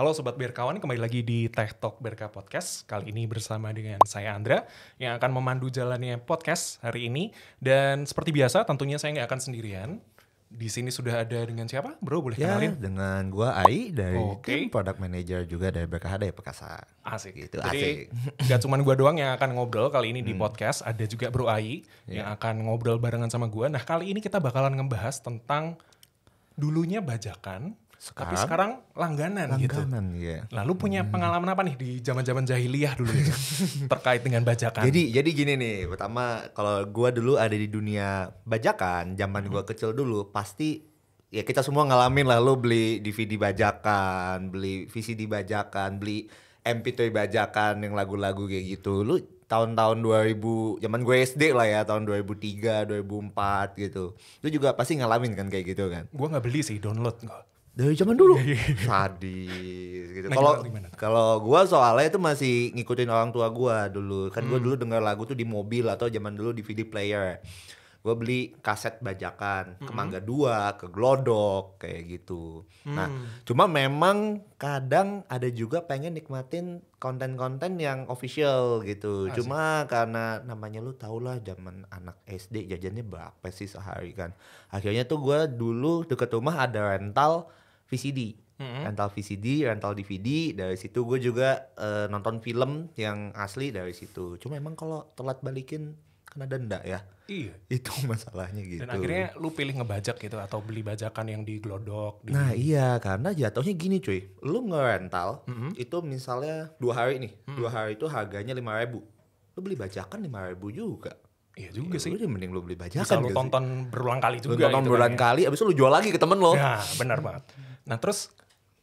Halo Sobat Berkawan, kembali lagi di Tech Talk Berka Podcast. Kali ini bersama dengan saya Andra yang akan memandu jalannya podcast hari ini. Dan seperti biasa tentunya saya nggak akan sendirian. Di sini sudah ada dengan siapa? Bro, boleh ya, kenalin? dengan gua Ai dari okay. tim Product Manager juga dari ada ya Pekasa. Asik. Gitu, Jadi asik. gak cuma gua doang yang akan ngobrol kali ini hmm. di podcast, ada juga Bro Ai yeah. yang akan ngobrol barengan sama gua. Nah, kali ini kita bakalan ngebahas tentang dulunya bajakan, sekarang, Tapi sekarang langganan, gitu. langganan gitu. Iya. Yeah. Lalu punya hmm. pengalaman apa nih di zaman-zaman jahiliyah dulu ya terkait dengan bajakan? Jadi jadi gini nih, pertama kalau gua dulu ada di dunia bajakan, zaman gua hmm. kecil dulu pasti ya kita semua ngalamin lah lo beli DVD bajakan, beli VCD bajakan, beli MP3 bajakan yang lagu-lagu kayak gitu. Lu tahun-tahun 2000, zaman gue SD lah ya, tahun 2003, 2004 gitu. Lu juga pasti ngalamin kan kayak gitu kan? Gua nggak beli sih, download dari zaman dulu iya, iya, iya. sadis gitu kalau kalau gue soalnya itu masih ngikutin orang tua gue dulu kan hmm. dulu dengar lagu tuh di mobil atau zaman dulu di video player gue beli kaset bajakan mm-hmm. ke hmm. Mangga Dua, ke Glodok kayak gitu. Mm. Nah, hmm. cuma memang kadang ada juga pengen nikmatin konten-konten yang official gitu. Asik. Cuma karena namanya lu tau lah zaman anak SD jajannya berapa sih sehari kan. Akhirnya tuh gue dulu deket rumah ada rental VCD hmm. rental VCD rental DVD dari situ gue juga uh, nonton film yang asli dari situ cuma emang kalau telat balikin kena denda ya iya itu masalahnya gitu dan akhirnya lu pilih ngebajak gitu atau beli bajakan yang diglodok di... nah iya karena jatuhnya gini cuy lu ngerental mm -hmm. itu misalnya dua hari nih mm -hmm. dua hari itu harganya lima ribu lu beli bajakan lima ribu juga Iya juga ya, sih. Udah mending lu beli bajakan. Bisa lu tonton sih. berulang kali juga. Lu tonton gitu kan berulang kan, ya. kali, abis itu lu jual lagi ke temen lo. Nah, benar banget. Nah terus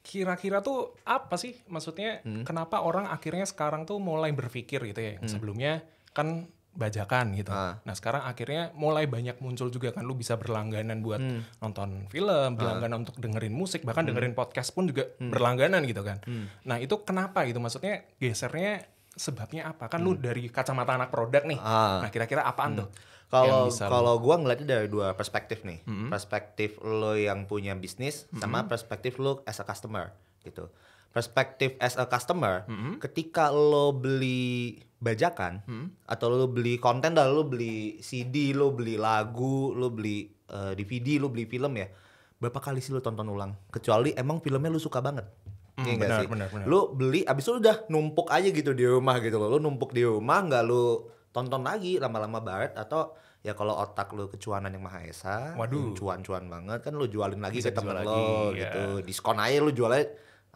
kira-kira tuh apa sih maksudnya hmm. kenapa orang akhirnya sekarang tuh mulai berpikir gitu ya hmm. sebelumnya kan bajakan gitu. Ah. Nah sekarang akhirnya mulai banyak muncul juga kan lu bisa berlangganan buat hmm. nonton film, ah. berlangganan ah. untuk dengerin musik, bahkan hmm. dengerin podcast pun juga hmm. berlangganan gitu kan. Hmm. Nah itu kenapa gitu maksudnya gesernya sebabnya apa kan hmm. lu dari kacamata anak produk nih. Ah. Nah kira-kira apaan hmm. tuh? kalau kalau gue ngeliatnya dari dua perspektif nih mm-hmm. perspektif lo yang punya bisnis mm-hmm. sama perspektif lo as a customer gitu perspektif as a customer mm-hmm. ketika lo beli bajakan mm-hmm. atau lo beli konten dan lo beli CD lo beli lagu lo beli uh, eh, DVD lo beli film ya berapa kali sih lo tonton ulang kecuali emang filmnya lo suka banget mm, Iya mm, bener, sih? Lu beli, abis itu udah numpuk aja gitu di rumah gitu lo Lu numpuk di rumah, nggak lu tonton lagi lama-lama baret atau ya kalau otak lu kecuanan yang maha esa, cuan-cuan banget kan lu jualin lagi Bisa ke temen lo ya. gitu. Iya. Diskon aja lu jualnya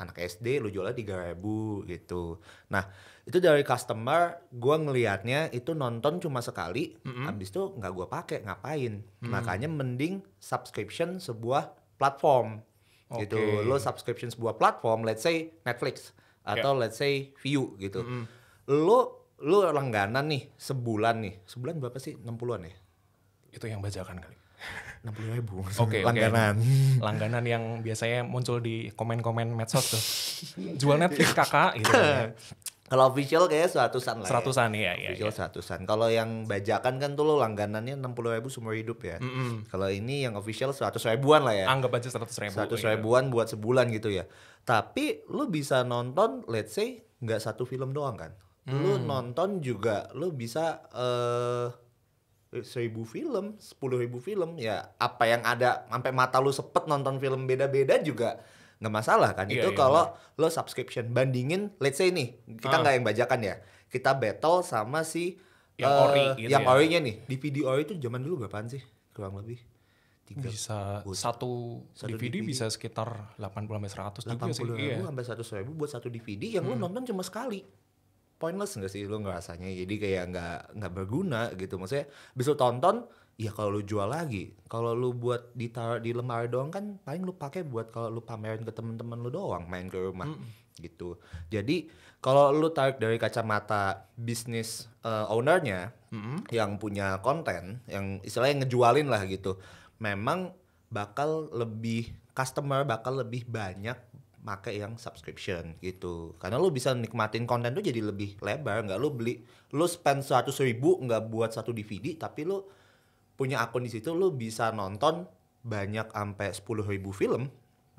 anak SD lu jualnya tiga ribu gitu. Nah itu dari customer gua ngelihatnya itu nonton cuma sekali, mm-hmm. habis itu nggak gua pakai ngapain? Mm. Makanya mending subscription sebuah platform okay. gitu. lu subscription sebuah platform, let's say Netflix iya. atau yeah. let's say view gitu. Mm-hmm. Lo lu langganan nih sebulan nih sebulan berapa sih 60-an ya itu yang bajakan kali enam puluh ribu okay, langganan okay. langganan yang biasanya muncul di komen-komen medsos tuh jual Netflix kakak gitu kan ya. kalau official kayak seratusan lah ya. seratusan ya, ya official seratusan ya, seratusan kalau yang bajakan kan tuh lo langganannya enam puluh ribu seumur hidup ya mm -hmm. kalau ini yang official seratus ribuan lah ya anggap aja seratus ribu seratus ribuan iya. buat sebulan gitu ya tapi lu bisa nonton let's say nggak satu film doang kan hmm. lu nonton juga lu bisa uh, seribu film, sepuluh ribu film, ya apa yang ada sampai mata lu sepet nonton film beda-beda juga nggak masalah kan. Yeah, itu yeah, kalau yeah. lo subscription bandingin, let's say nih kita ah. nggak uh. yang bajakan ya, kita battle sama si yang uh, ori, gitu yang ya. orinya nih. DVD ori itu zaman dulu berapaan sih kurang lebih? Tiga, bisa satu, satu DVD, DVD bisa sekitar 80 sampai 100 80 juga sih. ribu iya. sampai 100 ribu buat satu DVD yang hmm. lo nonton cuma sekali pointless gak sih lu ngerasanya jadi kayak nggak nggak berguna gitu maksudnya bisa tonton ya kalau lu jual lagi kalau lu buat ditaruh di lemari doang kan paling lu pakai buat kalau lu pamerin ke temen-temen lu doang main ke rumah mm. gitu jadi kalau lu tarik dari kacamata bisnis uh, ownernya mm -hmm. yang punya konten yang istilahnya ngejualin lah gitu memang bakal lebih customer bakal lebih banyak pakai yang subscription gitu karena lu bisa nikmatin konten tuh jadi lebih lebar nggak lu beli lu spend seratus ribu nggak buat satu DVD tapi lu punya akun di situ lu bisa nonton banyak sampai sepuluh ribu film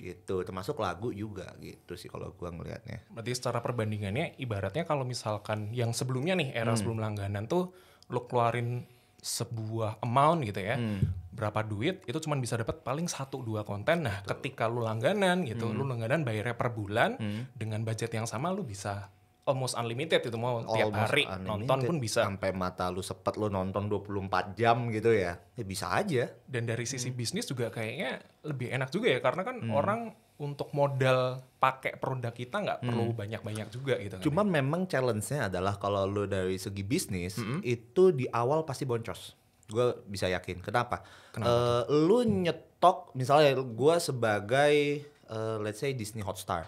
gitu termasuk lagu juga gitu sih kalau gua ngelihatnya. Berarti secara perbandingannya ibaratnya kalau misalkan yang sebelumnya nih era hmm. sebelum langganan tuh lu keluarin sebuah amount gitu ya hmm. berapa duit itu cuma bisa dapat paling satu dua konten nah Betul. ketika lu langganan gitu hmm. lu langganan bayar per bulan hmm. dengan budget yang sama lu bisa almost unlimited itu mau almost tiap hari unlimited. nonton pun bisa sampai mata lu sepet lu nonton 24 jam gitu ya ya bisa aja dan dari sisi hmm. bisnis juga kayaknya lebih enak juga ya karena kan hmm. orang untuk modal pakai produk kita nggak hmm. perlu banyak-banyak juga gitu. Kan Cuman kan? memang challenge-nya adalah kalau lu dari segi bisnis mm -hmm. itu di awal pasti boncos. Gue bisa yakin. Kenapa? Kenapa? Uh, lu nyetok misalnya gue sebagai uh, let's say Disney Hotstar.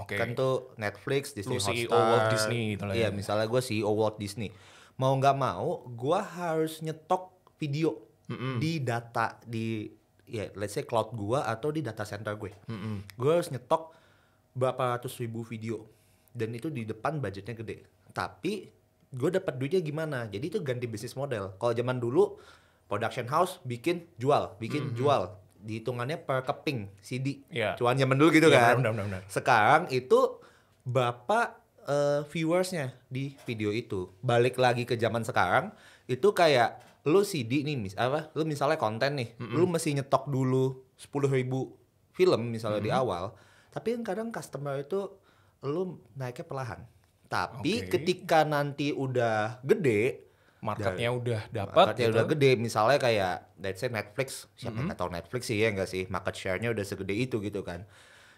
Oke. Okay. Kan tuh Netflix, Disney lu e Hotstar. CEO Walt Disney gitu lah. Iya, ya. misalnya gue CEO Walt Disney. Mau nggak mau, gue harus nyetok video mm -hmm. di data di ya let's say cloud gue atau di data center gue mm-hmm. gue harus nyetok berapa ratus ribu video dan itu di depan budgetnya gede tapi gue dapat duitnya gimana jadi itu ganti bisnis model kalau zaman dulu production house bikin jual bikin mm-hmm. jual dihitungannya per keping CD yeah. cuan zaman dulu gitu yeah, kan benar, benar, sekarang itu bapak uh, eh, viewersnya di video itu balik lagi ke zaman sekarang itu kayak lu CD nih mis apa lu misalnya konten nih mm -mm. lu mesti nyetok dulu sepuluh ribu film misalnya mm -hmm. di awal tapi yang kadang customer itu lu naiknya pelahan tapi okay. ketika nanti udah gede marketnya dari, udah dapat marketnya udah gitu. gede misalnya kayak let's say Netflix siapa mm -hmm. tahu Netflix sih ya enggak sih market sharenya udah segede itu gitu kan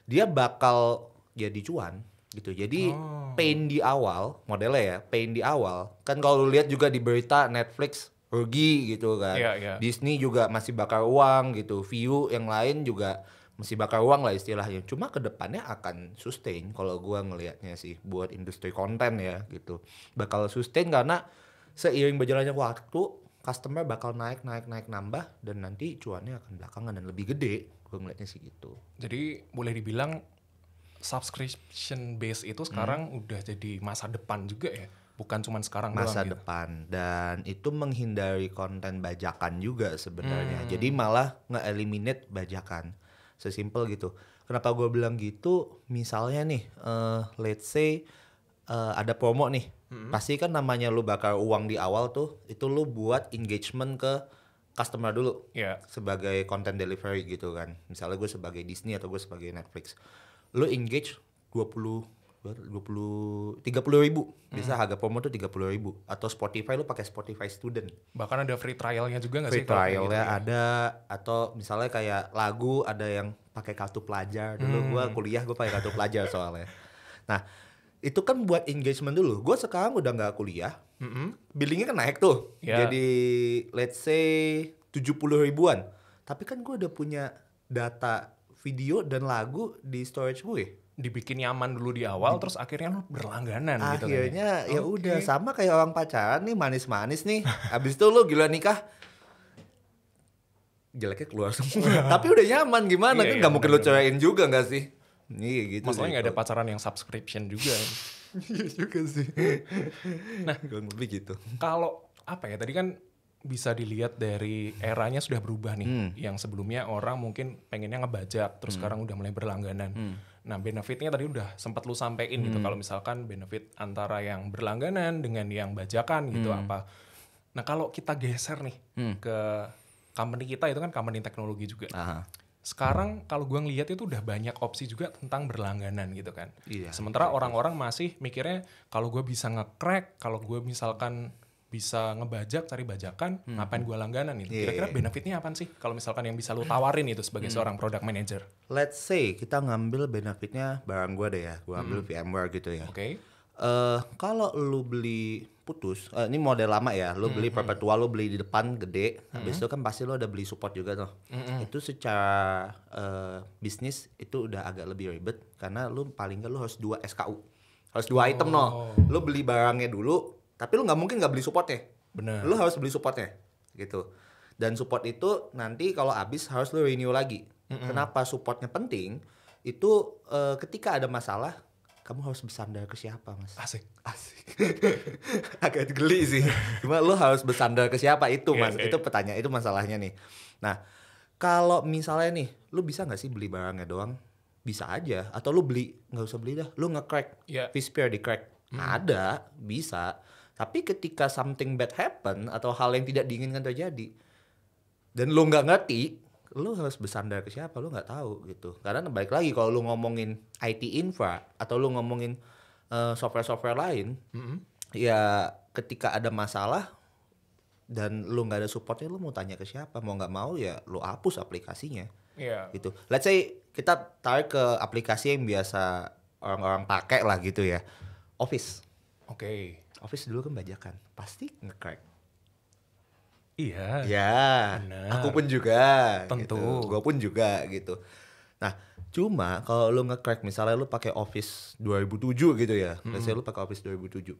dia bakal jadi cuan gitu. Jadi oh. pain di awal modelnya ya, pain di awal. Kan kalau lu lihat juga di berita Netflix rugi gitu kan. Yeah, yeah. Disney juga masih bakar uang gitu. View yang lain juga masih bakar uang lah istilahnya. Cuma kedepannya akan sustain kalau gua ngelihatnya sih buat industri konten ya gitu. Bakal sustain karena seiring berjalannya waktu customer bakal naik naik naik nambah dan nanti cuannya akan belakangan dan lebih gede gue ngeliatnya sih gitu jadi boleh dibilang subscription base itu sekarang hmm. udah jadi masa depan juga ya bukan cuma sekarang masa doang, gitu. depan gitu. dan itu menghindari konten bajakan juga sebenarnya hmm. jadi malah eliminate bajakan sesimpel gitu kenapa gue bilang gitu misalnya nih uh, let's say uh, ada promo nih hmm. pasti kan namanya lu bakar uang di awal tuh itu lu buat engagement ke customer dulu yeah. sebagai content delivery gitu kan misalnya gue sebagai Disney atau gue sebagai Netflix lu engage 20 dua puluh tiga puluh ribu bisa hmm. harga promo tuh tiga puluh ribu atau Spotify lu pakai Spotify student bahkan ada free trialnya juga nggak sih free trialnya gitu ada atau misalnya kayak lagu ada yang pakai kartu pelajar dulu hmm. gua kuliah gua pakai kartu pelajar soalnya nah itu kan buat engagement dulu gua sekarang udah nggak kuliah mm -hmm. billingnya kan naik tuh yeah. jadi let's say tujuh puluh ribuan tapi kan gua udah punya data video dan lagu di storage gue ya? dibikin nyaman dulu di awal terus akhirnya lu berlangganan akhirnya, gitu kan ya? akhirnya ya okay. udah sama kayak orang pacaran nih manis-manis nih habis itu lu gila nikah jeleknya keluar semua tapi udah nyaman gimana iya, kan iya, nggak iya, mungkin lu cewekin juga nggak sih Nih iya, gitu masalahnya nggak ada pacaran yang subscription juga iya juga sih nah kurang lebih gitu kalau apa ya tadi kan bisa dilihat dari eranya sudah berubah nih hmm. yang sebelumnya orang mungkin pengennya ngebajak terus hmm. sekarang udah mulai berlangganan hmm Nah, benefitnya tadi udah sempat lu sampein gitu. hmm. gitu kalau misalkan benefit antara yang berlangganan dengan yang bajakan gitu hmm. apa. Nah, kalau kita geser nih hmm. ke company kita itu kan company teknologi juga. Aha. Sekarang kalau gua ngelihat itu udah banyak opsi juga tentang berlangganan gitu kan. Iya. Sementara iya, iya. orang-orang masih mikirnya kalau gua bisa nge-crack, kalau gua misalkan bisa ngebajak cari bajakan hmm. ngapain gue langganan itu yeah. kira-kira iya, iya. benefitnya apa sih kalau misalkan yang bisa lu tawarin itu sebagai hmm. seorang product manager let's say kita ngambil benefitnya barang gue deh ya gue ambil hmm. VMware gitu ya oke okay. uh, eh, kalau lu beli putus uh, ini model lama ya lu hmm. beli hmm. perpetual lu beli di depan gede hmm. habis itu kan pasti lu ada beli support juga tuh hmm. hmm. itu secara uh, bisnis itu udah agak lebih ribet karena lu paling nggak lu harus dua SKU harus dua oh. item no oh. lu beli barangnya dulu tapi lu nggak mungkin nggak beli supportnya benar lu harus beli supportnya gitu dan support itu nanti kalau habis harus lu renew lagi mm -hmm. kenapa supportnya penting itu uh, ketika ada masalah kamu harus bersandar ke siapa mas asik asik agak geli sih cuma lu harus bersandar ke siapa itu iya, mas yeah, itu pertanyaan itu masalahnya nih nah kalau misalnya nih lu bisa nggak sih beli barangnya doang bisa aja atau lu beli nggak usah beli dah lu ngecrack yeah. fish di crack hmm. ada bisa tapi ketika something bad happen atau hal yang tidak diinginkan terjadi dan lu nggak ngerti, lu harus bersandar ke siapa Lu nggak tahu gitu. Karena baik lagi kalau lu ngomongin IT infra atau lu ngomongin software eh, software-software lain, mm -hmm. ya ketika ada masalah dan lu nggak ada supportnya lu mau tanya ke siapa mau nggak mau ya lu hapus aplikasinya yeah. gitu let's say kita tarik ke aplikasi yang biasa orang-orang pakai lah gitu ya office oke okay office dulu kan bajakan, pasti ngecrack. Iya. Iya. Aku pun juga. Tentu. Gitu. Gue pun juga gitu. Nah, cuma kalau lu ngecrack misalnya lu pakai Office 2007 gitu ya. -hmm. Misalnya lu pakai Office 2007.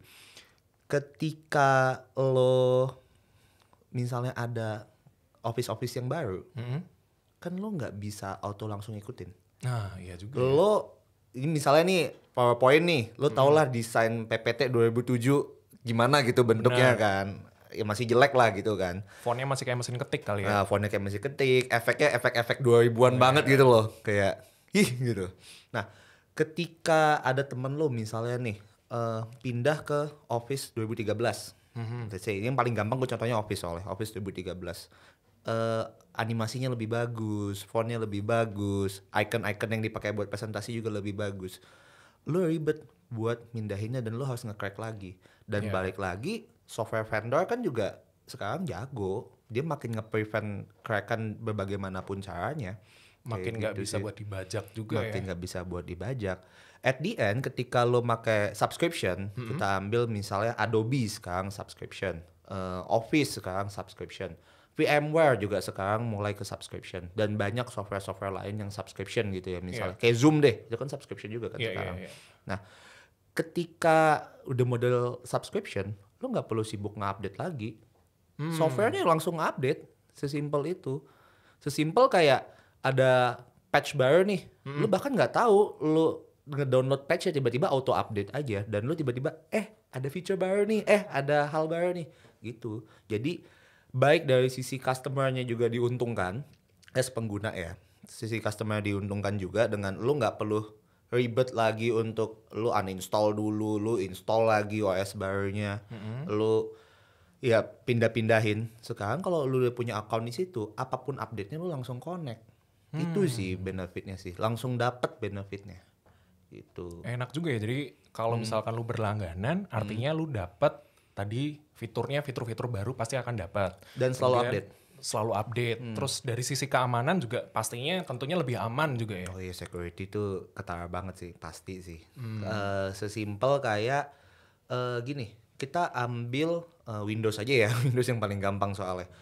Ketika lo misalnya ada office-office yang baru, -hmm. kan lo nggak bisa auto langsung ikutin. Nah, iya juga. Ya. Lo ini misalnya nih PowerPoint nih, lo tau hmm. lah desain PPT desain PPT 2007 gimana gitu bentuknya Bener. kan ya masih jelek lah gitu kan. Fontnya masih kayak mesin ketik kali ya. Nah, fontnya kayak mesin ketik, efeknya efek-efek 2000-an iya. banget gitu loh, kayak ih gitu. Nah, ketika ada temen lo misalnya nih uh, pindah ke Office 2013. Mm-hmm. Ini yang paling gampang gue contohnya Office oleh Office 2013. Uh, eh, animasinya lebih bagus, fontnya lebih bagus, icon-icon yang dipakai buat presentasi juga lebih bagus. Lo ribet buat mindahinnya dan lo harus nge-crack lagi dan yeah. balik lagi software vendor kan juga sekarang jago. Dia makin nge-prevent crackan bagaimanapun caranya. Makin nggak gitu bisa sih. buat dibajak juga makin ya. Makin bisa buat dibajak. At the end ketika lo make subscription, mm -hmm. kita ambil misalnya Adobe sekarang subscription, uh, Office sekarang subscription. VMware juga sekarang mulai ke subscription dan banyak software-software lain yang subscription gitu ya misalnya yeah. kayak Zoom deh itu kan subscription juga kan yeah, iya, sekarang. Yeah, yeah. Nah ketika udah model subscription, lo nggak perlu sibuk nge-update lagi. Hmm. Softwarenya langsung update, sesimpel itu. Sesimpel kayak ada patch baru nih, hmm. lo bahkan nggak tahu lo ngedownload patchnya tiba-tiba auto update aja dan lo tiba-tiba eh ada feature baru nih, eh ada hal baru nih, gitu. Jadi baik dari sisi customernya juga diuntungkan, as pengguna ya, sisi customer diuntungkan juga dengan lo nggak perlu ribet lagi untuk lu uninstall dulu, lu install lagi OS barunya, mm-hmm. lu ya pindah-pindahin. Sekarang kalau lu udah punya account di situ, apapun update-nya lu langsung connect. Hmm. Itu sih benefitnya sih, langsung dapat benefitnya. itu Enak juga ya. Jadi kalau hmm. misalkan lu berlangganan, hmm. artinya hmm. lu dapat tadi fiturnya fitur-fitur baru pasti akan dapat. Dan selalu Kemudian, update selalu update. Hmm. Terus dari sisi keamanan juga pastinya tentunya lebih aman juga ya. Oh iya security tuh ketara banget sih pasti sih. Hmm. Uh, sesimpel kayak uh, gini kita ambil uh, Windows aja ya Windows yang paling gampang soalnya.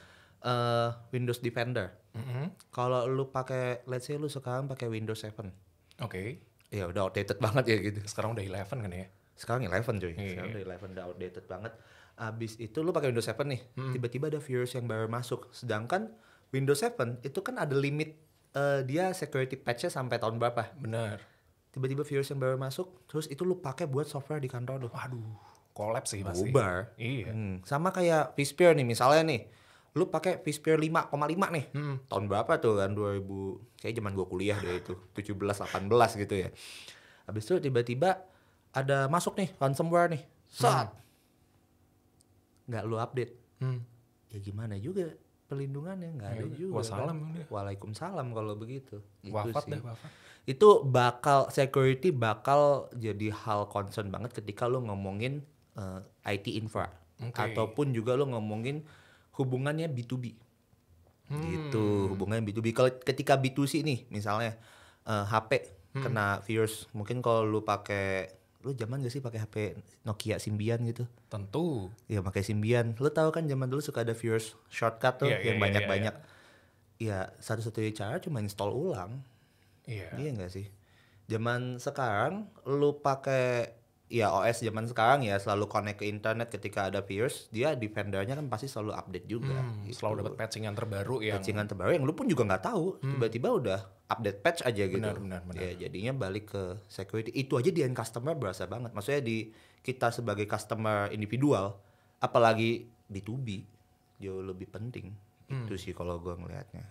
Uh, Windows Defender. Mm -hmm. Kalau lu pakai, let's say lu sekarang pakai Windows 7. Oke. Okay. Ya udah outdated banget ya gitu. Sekarang udah 11 kan ya? Sekarang 11 cuy. Yeah. Sekarang udah 11 udah outdated banget abis itu lu pakai Windows 7 nih tiba hmm. tiba-tiba ada virus yang baru masuk sedangkan Windows 7 itu kan ada limit uh, dia security patchnya sampai tahun berapa benar tiba-tiba virus yang baru masuk terus itu lu pakai buat software di kantor lu aduh kolaps sih pasti bubar iya hmm. sama kayak Vspear nih misalnya nih lu pakai Vspear 5,5 nih hmm. tahun berapa tuh kan 2000 kayak zaman gua kuliah deh itu 17 18 gitu ya habis itu tiba-tiba ada masuk nih ransomware nih saat hmm nggak lu update hmm. ya gimana juga pelindungannya nggak ada iya, iya. juga wassalam kan? waalaikumsalam kalau begitu wafat wafat sih. deh wafat itu bakal security bakal jadi hal concern banget ketika lu ngomongin uh, eh, IT infra okay. ataupun juga lu ngomongin hubungannya B2B hmm. gitu hubungannya B2B kalau ketika B2C nih misalnya uh, eh, HP hmm. kena virus mungkin kalau lu pakai lu zaman gak sih pakai HP Nokia Symbian gitu? Tentu. Iya pakai Symbian. Lu tahu kan zaman dulu suka ada viewers shortcut tuh yeah, iya, yang iya, banyak-banyak. Yeah, yeah, yeah, Ya satu-satunya cara cuma install ulang. Iya. Yeah. Iya gak sih? Zaman sekarang lu pakai ya OS zaman sekarang ya selalu connect ke internet ketika ada virus, dia defendernya kan pasti selalu update juga. Hmm, gitu. Selalu dapat patching yang terbaru yang yang terbaru yang lu pun juga nggak tahu, tiba hmm. tiba-tiba udah update patch aja gitu. Benar, benar, benar. Ya jadinya balik ke security. Itu aja di end customer berasa banget. Maksudnya di kita sebagai customer individual, apalagi di 2 jauh lebih penting. Hmm. Itu sih kalau gua ngelihatnya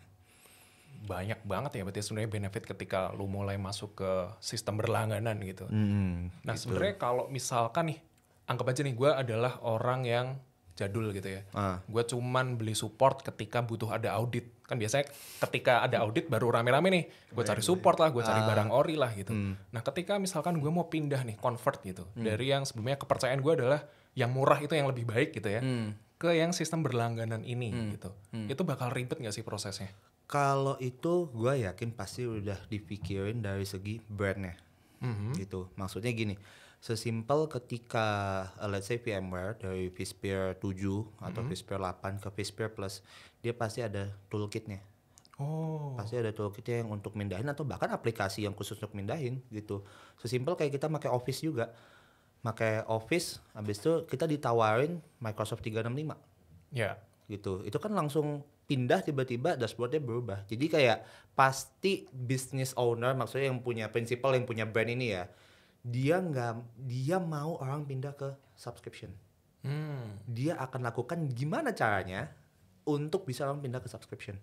banyak banget ya berarti sebenarnya benefit ketika lu mulai masuk ke sistem berlangganan gitu. Hmm, hmm nah gitu. sebenarnya kalau misalkan nih anggap aja nih gue adalah orang yang jadul gitu ya. Ah. Gue cuman beli support ketika butuh ada audit. Kan biasanya ketika ada audit baru rame-rame nih. Gue cari support lah, gue cari ah. barang ori lah gitu. Hmm. Nah ketika misalkan gue mau pindah nih, convert gitu. Hmm. Dari yang sebelumnya kepercayaan gue adalah yang murah itu yang lebih baik gitu ya. Hmm. Ke yang sistem berlangganan ini hmm. gitu. Hmm. Itu bakal ribet gak sih prosesnya? Kalau itu gue yakin pasti udah dipikirin dari segi brandnya, mm-hmm. gitu. Maksudnya gini, sesimpel ketika uh, let's say VMware dari vSphere 7 atau mm-hmm. vSphere 8 ke vSphere Plus, dia pasti ada toolkitnya. Oh. Pasti ada toolkitnya yang untuk mindahin atau bahkan aplikasi yang khusus untuk mindahin gitu. Sesimpel kayak kita pakai Office juga. Pakai Office habis itu kita ditawarin Microsoft 365. Ya. Yeah. Gitu. Itu kan langsung pindah tiba-tiba dashboardnya berubah. Jadi kayak pasti business owner maksudnya yang punya prinsipal yang punya brand ini ya, dia nggak dia mau orang pindah ke subscription. Hmm. Dia akan lakukan gimana caranya untuk bisa orang pindah ke subscription,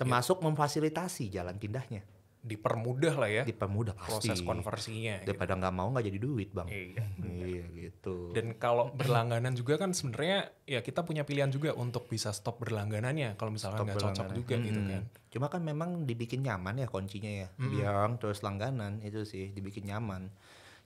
termasuk yeah. memfasilitasi jalan pindahnya dipermudah lah ya dipermudah pasti proses konversinya gitu. daripada nggak gitu. mau nggak jadi duit bang iya, iya, gitu dan kalau berlangganan juga kan sebenarnya ya kita punya pilihan juga untuk bisa stop berlangganannya kalau misalnya nggak cocok juga hmm. gitu kan cuma kan memang dibikin nyaman ya kuncinya ya hmm. biang terus langganan itu sih dibikin nyaman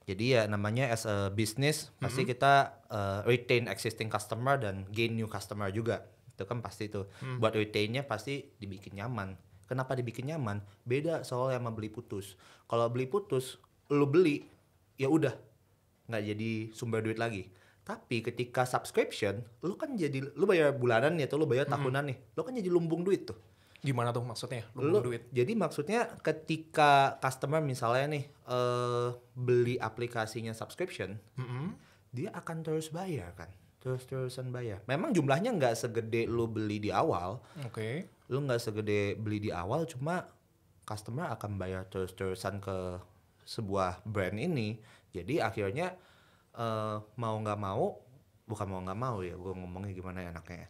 jadi ya namanya as a business hmm pasti kita uh, retain existing customer dan gain new customer juga. Itu kan pasti itu. Mm. Buat retainnya pasti dibikin nyaman. Kenapa dibikin nyaman? Beda soal yang membeli putus. Kalau beli putus, lo beli, ya udah nggak jadi sumber duit lagi. Tapi ketika subscription, lo kan jadi lo bayar bulanan ya nih atau lo bayar tahunan hmm. nih, lo kan jadi lumbung duit tuh. Gimana tuh maksudnya? Lumbung lu, duit. Jadi maksudnya ketika customer misalnya nih uh, beli aplikasinya subscription, hmm -hmm. dia akan terus bayar kan terus terusan bayar. Memang jumlahnya nggak segede lo beli di awal. Oke. Okay lu nggak segede beli di awal cuma customer akan bayar terus-terusan ke sebuah brand ini jadi akhirnya uh, mau nggak mau bukan mau nggak mau ya gue ngomongnya gimana ya enaknya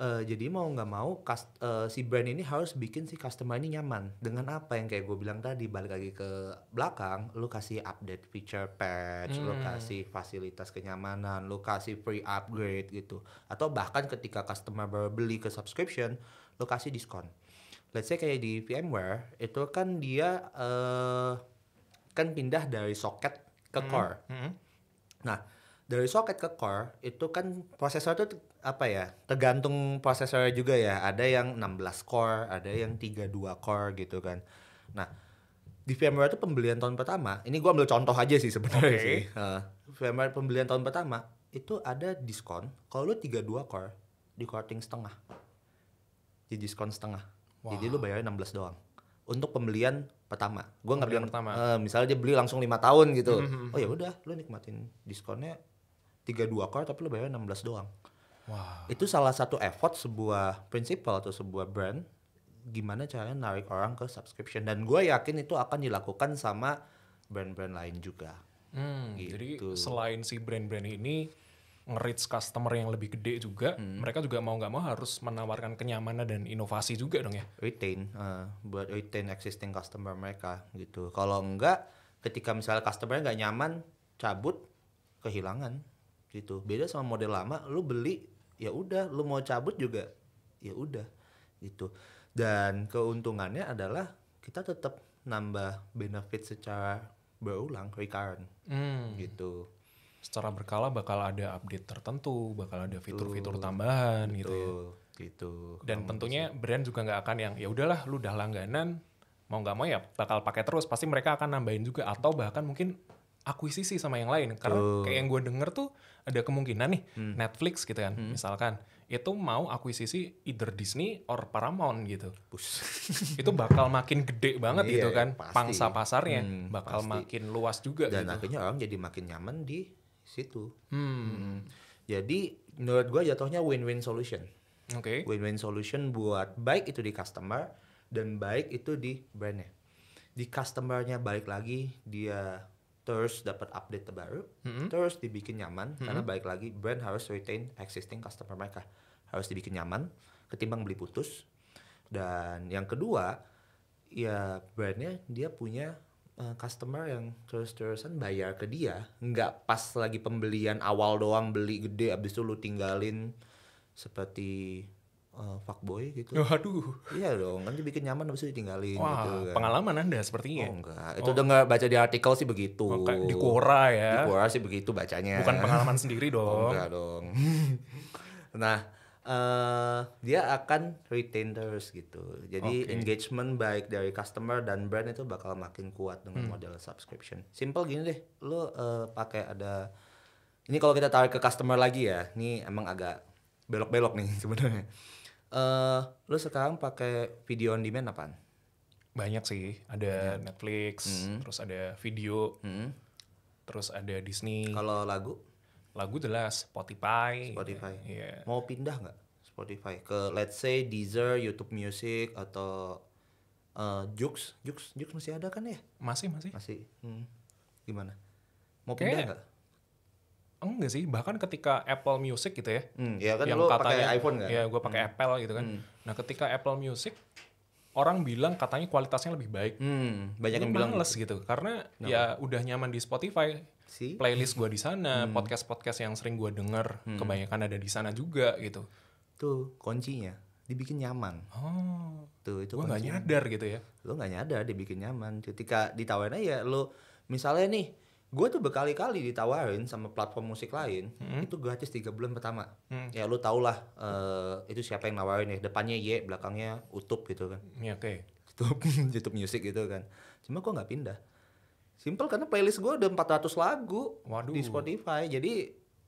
uh, jadi mau nggak mau kas, uh, si brand ini harus bikin si customer ini nyaman dengan apa yang kayak gue bilang tadi balik lagi ke belakang lu kasih update feature patch hmm. lu kasih fasilitas kenyamanan lu kasih free upgrade gitu atau bahkan ketika customer baru beli ke subscription lo kasih diskon let's say kayak di VMware itu kan dia uh, kan pindah dari socket ke hmm, core. -hmm. Nah, dari socket ke core itu kan prosesor itu apa ya? Tergantung prosesornya juga ya. Ada yang 16 core, ada yang 32 core gitu kan. Nah, di VMware itu pembelian tahun pertama, ini gue ambil contoh aja sih sebenarnya okay. sih. Uh, VMware pembelian tahun pertama itu ada diskon kalau lu 32 core di korting setengah di diskon setengah. Wow. Jadi lu bayarnya 16 doang. Untuk pembelian pertama. Gua nggak bilang pertama. Uh, misalnya dia beli langsung lima tahun gitu. Mm -hmm. Oh ya hmm. udah, lu nikmatin diskonnya 32 core tapi lu bayarnya 16 doang. Wow. Itu salah satu effort sebuah principal atau sebuah brand gimana caranya narik orang ke subscription dan gue yakin itu akan dilakukan sama brand-brand lain juga. Hmm, gitu. Jadi selain si brand-brand ini nge-reach customer yang lebih gede juga, hmm. mereka juga mau nggak mau harus menawarkan kenyamanan dan inovasi juga dong ya. Retain, uh, buat retain existing customer mereka gitu. Kalau enggak, ketika misalnya customer nggak nyaman, cabut, kehilangan gitu. Beda sama model lama, lu beli ya udah, lu mau cabut juga ya udah gitu. Dan keuntungannya adalah kita tetap nambah benefit secara berulang, recurrent hmm. gitu secara berkala bakal ada update tertentu, bakal ada fitur-fitur tambahan gitu ya. betul, gitu ya. Gitu. Dan tentunya bisa. brand juga nggak akan yang ya udahlah lu udah langganan mau nggak mau ya bakal pakai terus pasti mereka akan nambahin juga atau bahkan mungkin akuisisi sama yang lain karena kayak yang gue denger tuh ada kemungkinan nih hmm. Netflix gitu kan hmm. misalkan itu mau akuisisi either Disney or Paramount gitu itu bakal makin gede banget gitu iya, gitu kan pasti. pangsa pasarnya hmm, bakal pasti. makin luas juga dan gitu. akhirnya orang jadi makin nyaman di situ. Hmm. Jadi menurut gue jatuhnya win-win solution. Oke. Okay. Win-win solution buat baik itu di customer dan baik itu di brandnya. Di customernya balik lagi dia terus dapat update terbaru, hmm terus dibikin nyaman hmm karena balik lagi brand harus retain existing customer mereka harus dibikin nyaman ketimbang beli putus. Dan yang kedua ya brandnya dia punya Eh, customer yang terus-terusan bayar ke dia nggak pas lagi pembelian awal doang beli gede abis itu lu tinggalin seperti uh, fuckboy gitu. Oh, aduh. Iya dong, nanti bikin nyaman abis itu ditinggalin Wah, gitu kan. pengalaman Anda sepertinya. Ya? Oh, enggak. Itu oh. udah nggak baca di artikel sih begitu. Maka, oh, di Quora ya. Di Quora sih begitu bacanya. Bukan pengalaman sendiri dong. Oh, enggak dong. nah, uh, dia akan retain terus gitu. Jadi okay. engagement baik dari customer dan brand itu bakal makin kuat dengan hmm. model subscription. Simple gini deh, lo uh, eh, pakai ada ini kalau kita tarik ke customer lagi ya, ini emang agak belok-belok nih sebenarnya. Uh, eh, lo sekarang pakai video on demand apaan? Banyak sih, ada Banyak. Netflix, mm -hmm. terus ada video, mm -hmm. terus ada Disney. Kalau lagu? lagu jelas Spotify Spotify yeah. mau pindah nggak Spotify ke let's say Deezer YouTube Music atau uh, Jux Jux Jux masih ada kan ya masih masih masih hmm. gimana mau pindah nggak enggak sih bahkan ketika Apple Music gitu ya hmm, ya kan yang lu katanya, pakai iPhone kan ya gue pakai hmm. Apple gitu kan hmm. nah ketika Apple Music orang bilang katanya kualitasnya lebih baik. Hmm, banyak yang bilang gitu. gitu karena no. ya udah nyaman di Spotify. Si? Playlist gua di sana, hmm. podcast-podcast yang sering gua denger hmm. kebanyakan ada di sana juga gitu. Tuh, kuncinya dibikin nyaman. Oh. Tuh, itu gua nggak nyadar gitu ya. Lu nggak nyadar dibikin nyaman. Ketika ditawain aja lu misalnya nih gue tuh berkali-kali ditawarin sama platform musik lain hmm. itu gratis tiga bulan pertama hmm. ya lu tau lah uh, itu siapa yang nawarin ya depannya Y belakangnya Utup gitu kan ya, oke okay. YouTube YouTube Music gitu kan cuma gue nggak pindah simple karena playlist gue udah 400 lagu Waduh. di Spotify jadi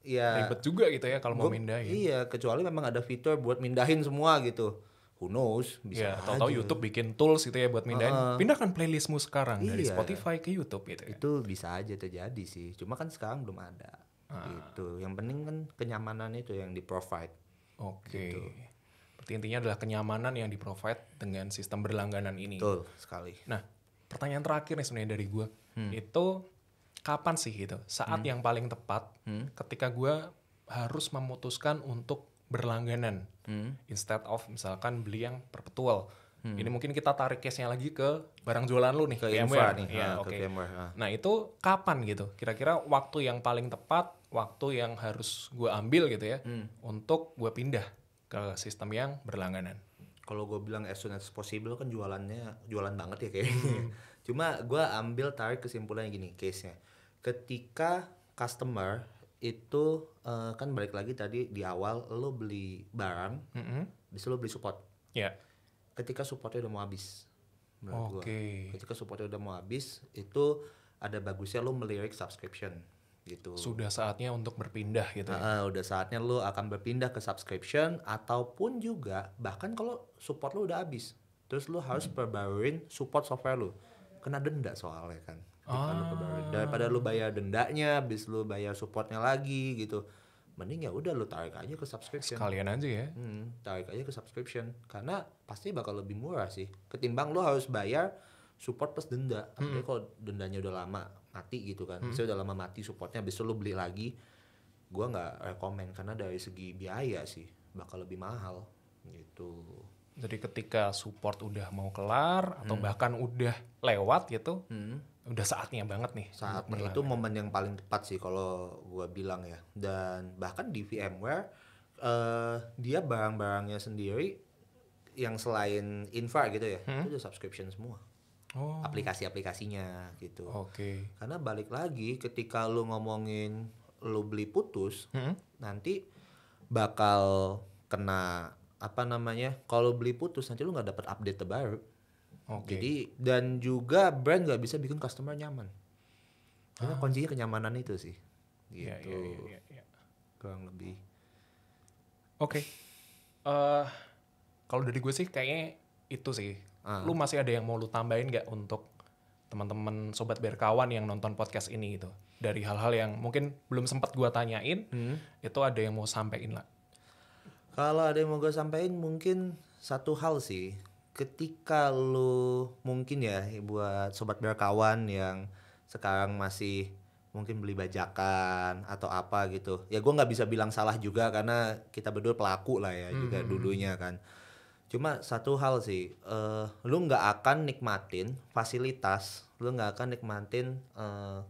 ya ribet juga gitu ya kalau mau mindahin iya kecuali memang ada fitur buat mindahin semua gitu who knows bisa ya, atau tahu YouTube bikin tools gitu ya buat pindahin uh, pindahkan playlistmu sekarang iya, dari Spotify ke YouTube gitu ya. itu bisa aja terjadi sih cuma kan sekarang belum ada uh. gitu yang penting kan kenyamanan itu yang di provide oke okay. gitu. intinya adalah kenyamanan yang di provide dengan sistem berlangganan ini betul sekali nah pertanyaan terakhir nih sebenarnya dari gue hmm. itu kapan sih gitu saat hmm. yang paling tepat hmm. ketika gue harus memutuskan untuk berlangganan hmm. instead of misalkan beli yang perpetual. Hmm. Ini mungkin kita tarik case-nya lagi ke barang jualan lu nih ke VMware nih. Ya, ah, okay. Ah. Nah, itu kapan gitu? Kira-kira waktu yang paling tepat, waktu yang harus gue ambil gitu ya hmm. untuk gue pindah ke sistem yang berlangganan. Kalau gue bilang as soon as possible kan jualannya jualan banget ya kayaknya. Hmm. Cuma gue ambil tarik kesimpulannya gini case-nya. Ketika customer itu uh, kan balik lagi tadi di awal lo beli barang, mm -hmm. bisa lo beli support. Yeah. Ketika supportnya udah mau habis, Oke. okay. Ketika supportnya udah mau habis, itu ada bagusnya lo melirik subscription gitu. Sudah saatnya untuk berpindah gitu. Uh, ya? udah saatnya lo akan berpindah ke subscription ataupun juga bahkan kalau support lo udah habis, terus lo harus hmm. perbaruin support software lo, kena denda soalnya kan oh. daripada lu bayar dendanya bis lu bayar supportnya lagi gitu mending ya udah lu tarik aja ke subscription sekalian aja ya hmm, tarik aja ke subscription karena pasti bakal lebih murah sih ketimbang lu harus bayar support plus denda apalagi hmm. kalau dendanya udah lama mati gitu kan hmm. udah lama mati supportnya habis lu beli lagi gua nggak rekomend karena dari segi biaya sih bakal lebih mahal gitu jadi ketika support udah mau kelar hmm. atau bahkan udah lewat gitu hmm udah saatnya banget nih. saat itu momen yang paling tepat sih kalau gue bilang ya. Dan bahkan di VMware uh, dia barang-barangnya sendiri yang selain infra gitu ya, hmm? itu udah subscription semua. Oh. aplikasi-aplikasinya gitu. Oke. Okay. Karena balik lagi ketika lu ngomongin lu beli putus, hmm? nanti bakal kena apa namanya? Kalau beli putus nanti lu nggak dapat update terbaru. Okay. Jadi dan juga brand nggak bisa bikin customer nyaman. Karena ah. kuncinya kenyamanan itu sih. Iya, iya, gitu. Yeah, yeah, yeah, yeah, Kurang lebih. Oke. Okay. Uh, eh, kalau dari gue sih kayaknya itu sih. Ah. Lu masih ada yang mau lu tambahin nggak untuk teman-teman sobat berkawan yang nonton podcast ini gitu? Dari hal-hal yang mungkin belum sempat gue tanyain, hmm. itu ada yang mau sampein lah. Kalau ada yang mau gue sampein mungkin satu hal sih ketika lu mungkin ya buat sobat berkawan yang sekarang masih mungkin beli bajakan atau apa gitu ya gue nggak bisa bilang salah juga karena kita berdua pelaku lah ya hmm. juga dulunya kan cuma satu hal sih uh, lu nggak akan nikmatin fasilitas lu nggak akan nikmatin uh,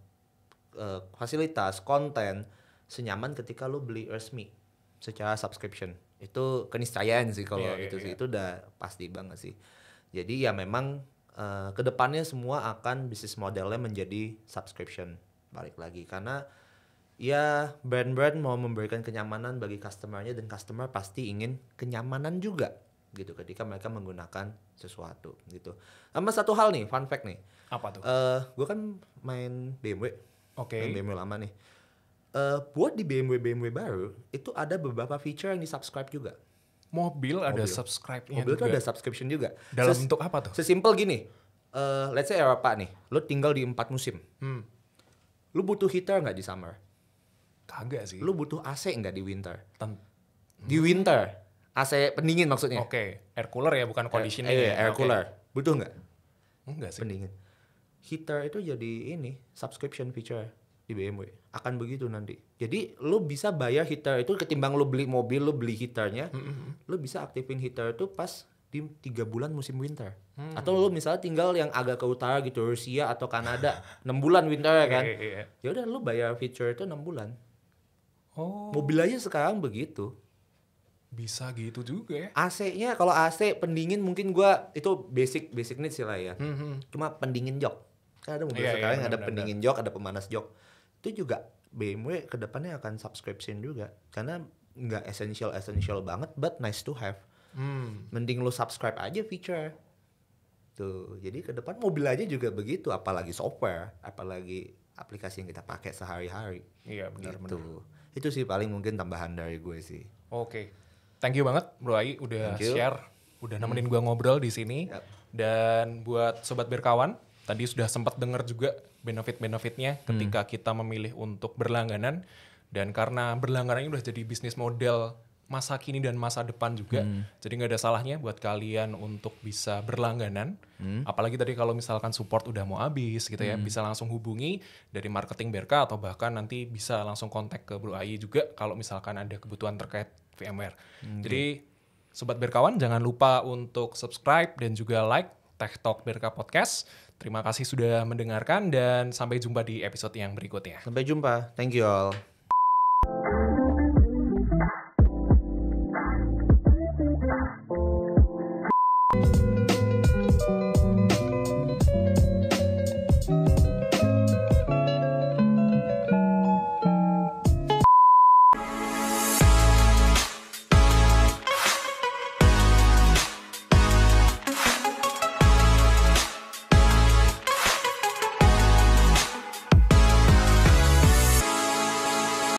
uh, fasilitas konten senyaman ketika lu beli resmi secara subscription itu keniscayaan sih kalau yeah, iya, itu yeah, sih yeah. itu udah pasti banget sih jadi ya memang uh, kedepannya semua akan bisnis modelnya menjadi subscription balik lagi karena ya brand-brand mau memberikan kenyamanan bagi customernya dan customer pasti ingin kenyamanan juga gitu ketika mereka menggunakan sesuatu gitu sama satu hal nih fun fact nih apa tuh uh, eh, gue kan main BMW Oke. Okay. BMW lama nih uh, buat di BMW BMW baru itu ada beberapa feature yang di subscribe juga. Mobil, mobil. ada subscribe Mobil juga. itu ada subscription juga. Dalam bentuk apa tuh? Sesimpel gini, uh, let's say Eropa nih, lo tinggal di empat musim. Hmm. Lo butuh heater nggak di summer? Kagak sih. Lo butuh AC nggak di winter? Ten hmm. Di winter, AC pendingin maksudnya. Oke, okay. air cooler ya bukan conditioning. Iya, ya. air, air okay. cooler. Butuh nggak? Enggak sih. Pendingin. Heater itu jadi ini, subscription feature di BMW akan begitu nanti jadi lo bisa bayar heater itu ketimbang lo beli mobil lo beli heaternya mm -hmm. lo bisa aktifin heater itu pas di tiga bulan musim winter mm -hmm. atau lo misalnya tinggal yang agak ke utara gitu Rusia atau Kanada enam bulan winter ya kan iya, iya, iya. ya udah lo bayar feature itu enam bulan oh mobil aja sekarang begitu bisa gitu juga ya AC-nya kalau AC pendingin mungkin gua itu basic basic needs sih lah ya mm -hmm. cuma pendingin jok kan ada mobil yeah, sekarang yeah, bener, ada bener, pendingin jok ada pemanas jok itu juga BMW kedepannya akan subscription juga karena nggak essential essential banget but nice to have hmm. mending lo subscribe aja feature tuh jadi ke depan mobil aja juga begitu apalagi software apalagi aplikasi yang kita pakai sehari-hari iya benar gitu. benar itu sih paling mungkin tambahan dari gue sih oke okay. thank you banget Bro Ai udah share udah nemenin hmm. gue ngobrol di sini yep. dan buat sobat berkawan tadi sudah sempat dengar juga benefit-benefitnya hmm. ketika hmm. kita memilih untuk berlangganan dan karena berlangganan ini udah jadi bisnis model masa kini dan masa depan juga hmm. jadi nggak ada salahnya buat kalian untuk bisa berlangganan hmm. apalagi tadi kalau misalkan support udah mau habis gitu ya hmm. bisa langsung hubungi dari marketing BRK atau bahkan nanti bisa langsung kontak ke Bro AI juga kalau misalkan ada kebutuhan terkait VMware hmm. jadi gitu. sobat berkawan jangan lupa untuk subscribe dan juga like Tech Talk BRK Podcast Terima kasih sudah mendengarkan dan sampai jumpa di episode yang berikutnya. Sampai jumpa. Thank you all.